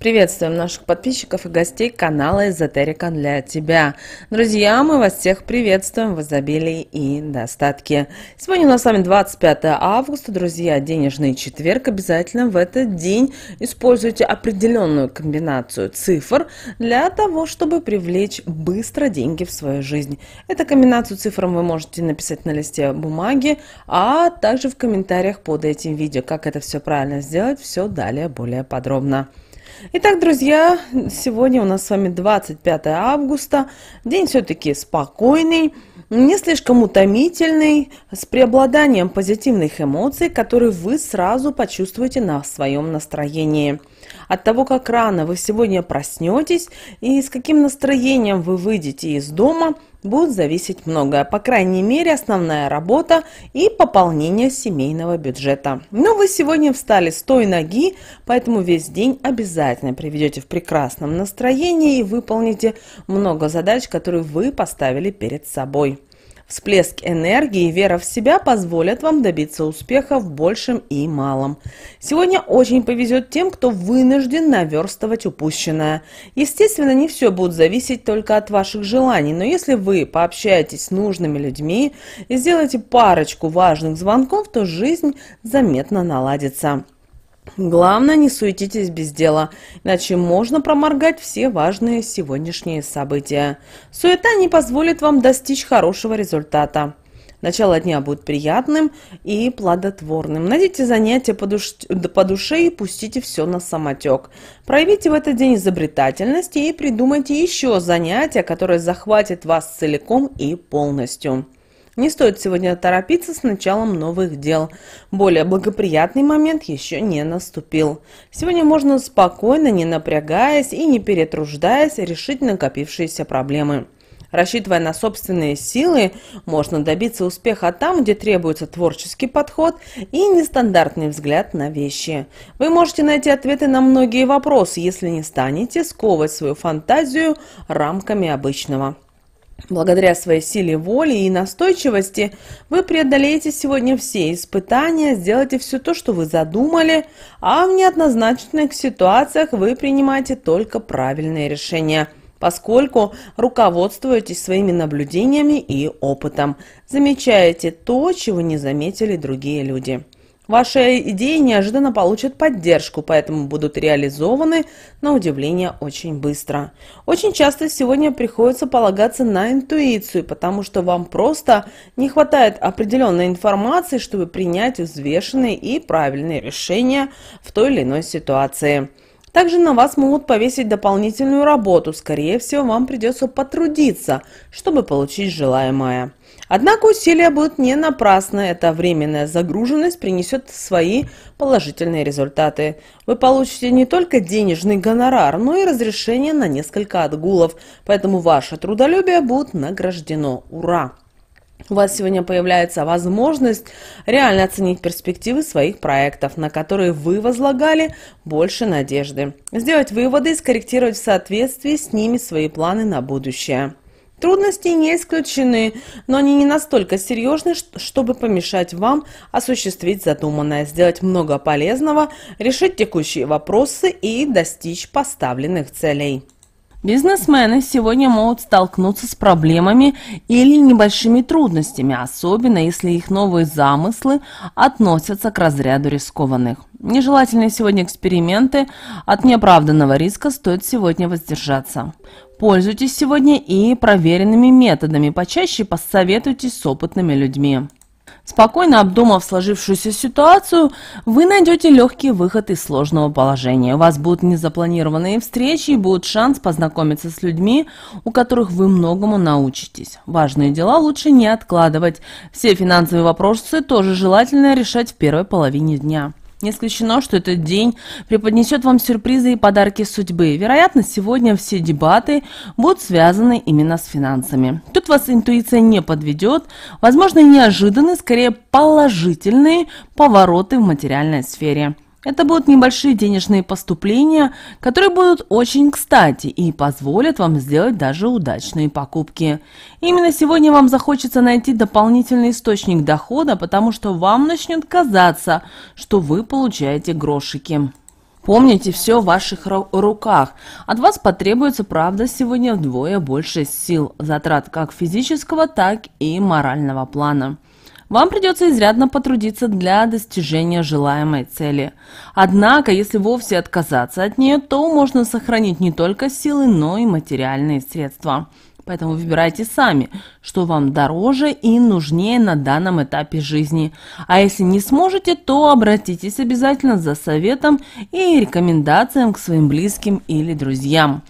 Приветствуем наших подписчиков и гостей канала «Эзотерика для тебя». Друзья, мы вас всех приветствуем в изобилии и достатке. Сегодня у нас с вами 25 августа, друзья, денежный четверг. Обязательно в этот день используйте определенную комбинацию цифр для того, чтобы привлечь быстро деньги в свою жизнь. Эту комбинацию цифр вы можете написать на листе бумаги, а также в комментариях под этим видео. Как это все правильно сделать, все далее более подробно. Итак, друзья, сегодня у нас с вами 25 августа. День все-таки спокойный, не слишком утомительный, с преобладанием позитивных эмоций, которые вы сразу почувствуете на своем настроении. От того, как рано вы сегодня проснетесь и с каким настроением вы выйдете из дома, будет зависеть многое. По крайней мере, основная работа и пополнение семейного бюджета. Но вы сегодня встали с той ноги, поэтому весь день обязательно приведете в прекрасном настроении и выполните много задач, которые вы поставили перед собой. Всплеск энергии и вера в себя позволят вам добиться успеха в большем и малом. Сегодня очень повезет тем, кто вынужден наверстывать упущенное. Естественно, не все будет зависеть только от ваших желаний, но если вы пообщаетесь с нужными людьми и сделаете парочку важных звонков, то жизнь заметно наладится. Главное, не суетитесь без дела, иначе можно проморгать все важные сегодняшние события. Суета не позволит вам достичь хорошего результата. Начало дня будет приятным и плодотворным. Найдите занятия по, душ... по душе и пустите все на самотек. Проявите в этот день изобретательность и придумайте еще занятия, которое захватит вас целиком и полностью. Не стоит сегодня торопиться с началом новых дел. Более благоприятный момент еще не наступил. Сегодня можно спокойно, не напрягаясь и не перетруждаясь, решить накопившиеся проблемы. Рассчитывая на собственные силы, можно добиться успеха там, где требуется творческий подход и нестандартный взгляд на вещи. Вы можете найти ответы на многие вопросы, если не станете сковывать свою фантазию рамками обычного. Благодаря своей силе воли и настойчивости вы преодолеете сегодня все испытания, сделаете все то, что вы задумали, а в неоднозначных ситуациях вы принимаете только правильные решения, поскольку руководствуетесь своими наблюдениями и опытом, замечаете то, чего не заметили другие люди. Ваши идеи неожиданно получат поддержку, поэтому будут реализованы, на удивление, очень быстро. Очень часто сегодня приходится полагаться на интуицию, потому что вам просто не хватает определенной информации, чтобы принять взвешенные и правильные решения в той или иной ситуации. Также на вас могут повесить дополнительную работу. Скорее всего, вам придется потрудиться, чтобы получить желаемое. Однако усилия будут не напрасны. Эта временная загруженность принесет свои положительные результаты. Вы получите не только денежный гонорар, но и разрешение на несколько отгулов. Поэтому ваше трудолюбие будет награждено. Ура! У вас сегодня появляется возможность реально оценить перспективы своих проектов, на которые вы возлагали больше надежды. Сделать выводы и скорректировать в соответствии с ними свои планы на будущее. Трудности не исключены, но они не настолько серьезны, чтобы помешать вам осуществить задуманное, сделать много полезного, решить текущие вопросы и достичь поставленных целей. Бизнесмены сегодня могут столкнуться с проблемами или небольшими трудностями, особенно если их новые замыслы относятся к разряду рискованных. Нежелательные сегодня эксперименты от неоправданного риска стоит сегодня воздержаться. Пользуйтесь сегодня и проверенными методами, почаще посоветуйтесь с опытными людьми. Спокойно обдумав сложившуюся ситуацию, вы найдете легкий выход из сложного положения. У вас будут незапланированные встречи и будет шанс познакомиться с людьми, у которых вы многому научитесь. Важные дела лучше не откладывать. Все финансовые вопросы тоже желательно решать в первой половине дня. Не исключено, что этот день преподнесет вам сюрпризы и подарки судьбы. Вероятно, сегодня все дебаты будут связаны именно с финансами. Тут вас интуиция не подведет. Возможно, неожиданные, скорее положительные повороты в материальной сфере. Это будут небольшие денежные поступления, которые будут очень кстати и позволят вам сделать даже удачные покупки. Именно сегодня вам захочется найти дополнительный источник дохода, потому что вам начнет казаться, что вы получаете грошики. Помните, все в ваших руках. От вас потребуется, правда, сегодня вдвое больше сил, затрат как физического, так и морального плана. Вам придется изрядно потрудиться для достижения желаемой цели. Однако, если вовсе отказаться от нее, то можно сохранить не только силы, но и материальные средства. Поэтому выбирайте сами, что вам дороже и нужнее на данном этапе жизни. А если не сможете, то обратитесь обязательно за советом и рекомендациям к своим близким или друзьям.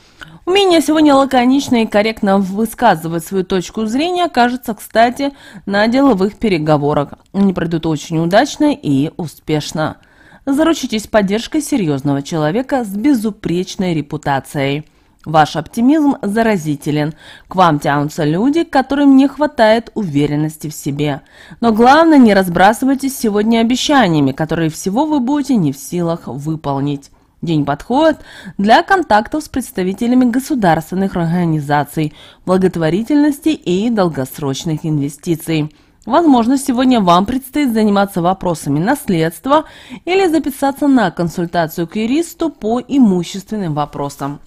Умение сегодня лаконично и корректно высказывать свою точку зрения кажется, кстати, на деловых переговорах. Они пройдут очень удачно и успешно. Заручитесь поддержкой серьезного человека с безупречной репутацией. Ваш оптимизм заразителен. К вам тянутся люди, которым не хватает уверенности в себе. Но главное, не разбрасывайтесь сегодня обещаниями, которые всего вы будете не в силах выполнить. День подходит для контактов с представителями государственных организаций, благотворительности и долгосрочных инвестиций. Возможно, сегодня вам предстоит заниматься вопросами наследства или записаться на консультацию к юристу по имущественным вопросам.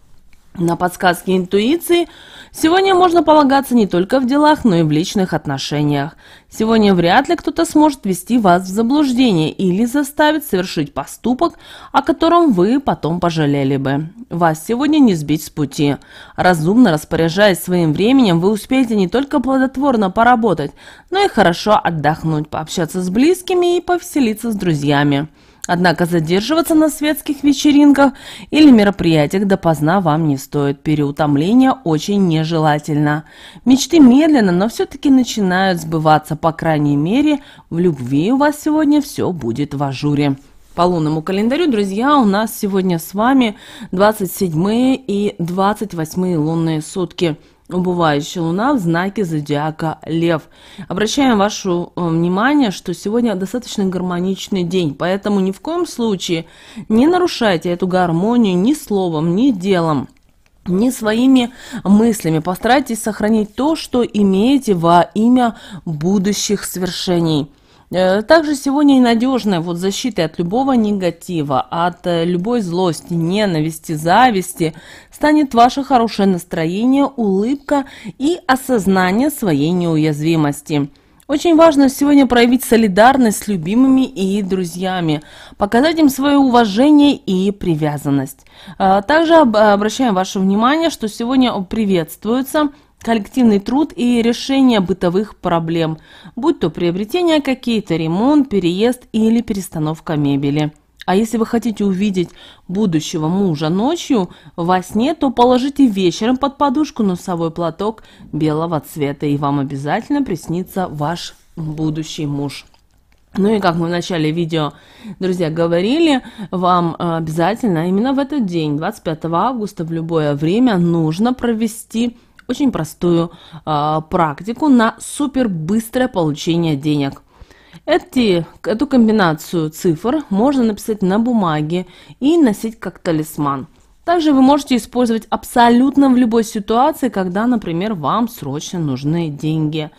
На подсказки интуиции сегодня можно полагаться не только в делах, но и в личных отношениях. Сегодня вряд ли кто-то сможет ввести вас в заблуждение или заставить совершить поступок, о котором вы потом пожалели бы. Вас сегодня не сбить с пути. Разумно распоряжаясь своим временем, вы успеете не только плодотворно поработать, но и хорошо отдохнуть, пообщаться с близкими и повеселиться с друзьями. Однако задерживаться на светских вечеринках или мероприятиях допоздна вам не стоит. Переутомление очень нежелательно. Мечты медленно, но все-таки начинают сбываться. По крайней мере, в любви у вас сегодня все будет в ажуре. По лунному календарю, друзья, у нас сегодня с вами 27 и 28 лунные сутки – убывающая луна в знаке зодиака Лев. Обращаем ваше э, внимание, что сегодня достаточно гармоничный день, поэтому ни в коем случае не нарушайте эту гармонию ни словом, ни делом не своими мыслями. Постарайтесь сохранить то, что имеете во имя будущих свершений. Э, также сегодня ненадежная вот защита от любого негатива, от э, любой злости, ненависти, зависти станет ваше хорошее настроение, улыбка и осознание своей неуязвимости. Очень важно сегодня проявить солидарность с любимыми и друзьями, показать им свое уважение и привязанность. Э, также обращаем ваше внимание, что сегодня приветствуются коллективный труд и решение бытовых проблем, будь то приобретение какие-то, ремонт, переезд или перестановка мебели. А если вы хотите увидеть будущего мужа ночью во сне, то положите вечером под подушку носовой платок белого цвета, и вам обязательно приснится ваш будущий муж. Ну и как мы в начале видео, друзья, говорили, вам э, обязательно именно в этот день, 25 августа, в любое время нужно провести очень простую э, практику на супер быстрое получение денег. Эти, эту комбинацию цифр можно написать на бумаге и носить как талисман. Также вы можете использовать абсолютно в любой ситуации, когда, например, вам срочно нужны деньги.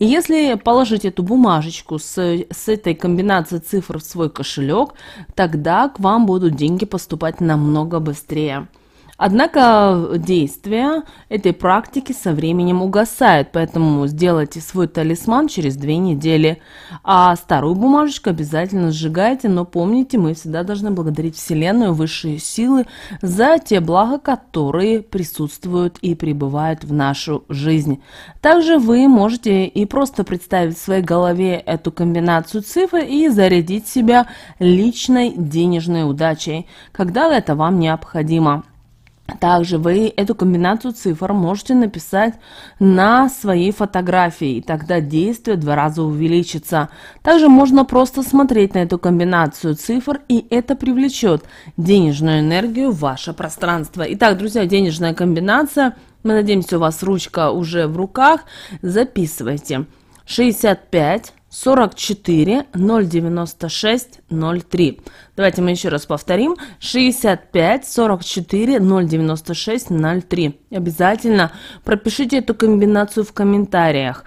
И если положить эту бумажечку с, с этой комбинацией цифр в свой кошелек, тогда к вам будут деньги поступать намного быстрее. Однако действие этой практики со временем угасает, поэтому сделайте свой талисман через две недели. А старую бумажечку обязательно сжигайте, но помните, мы всегда должны благодарить Вселенную, высшие силы за те блага, которые присутствуют и пребывают в нашу жизнь. Также вы можете и просто представить в своей голове эту комбинацию цифр и зарядить себя личной денежной удачей, когда это вам необходимо. Также вы эту комбинацию цифр можете написать на своей фотографии, и тогда действие в два раза увеличится. Также можно просто смотреть на эту комбинацию цифр, и это привлечет денежную энергию в ваше пространство. Итак, друзья, денежная комбинация. Мы надеемся, у вас ручка уже в руках. Записывайте. 65 44 096 03. Давайте мы еще раз повторим. 65 44 096 03. Обязательно пропишите эту комбинацию в комментариях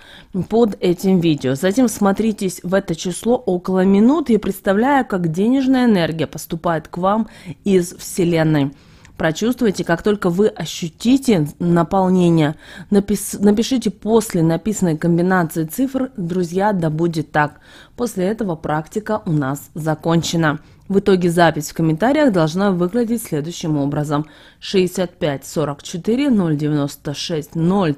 под этим видео. Затем смотритесь в это число около минуты и представляю, как денежная энергия поступает к вам из Вселенной. Прочувствуйте, как только вы ощутите наполнение. Напис... Напишите после написанной комбинации цифр, друзья, да будет так. После этого практика у нас закончена. В итоге запись в комментариях должна выглядеть следующим образом. 65 44 096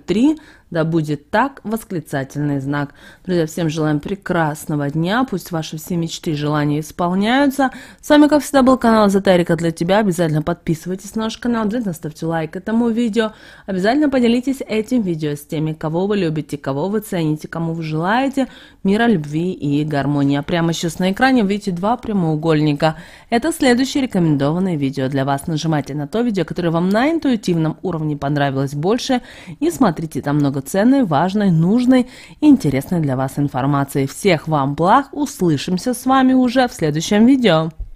03 да будет так, восклицательный знак. Друзья, всем желаем прекрасного дня. Пусть ваши все мечты и желания исполняются. С вами, как всегда, был канал Эзотерика для тебя. Обязательно подписывайтесь на наш канал, обязательно ставьте лайк этому видео. Обязательно поделитесь этим видео с теми, кого вы любите, кого вы цените, кому вы желаете мира, любви и гармонии. А прямо сейчас на экране видите два прямоугольника. Это следующее рекомендованное видео для вас. Нажимайте на то видео, которое вам на интуитивном уровне понравилось больше и смотрите там много много ценной, важной, нужной и интересной для вас информации. Всех вам благ, услышимся с вами уже в следующем видео.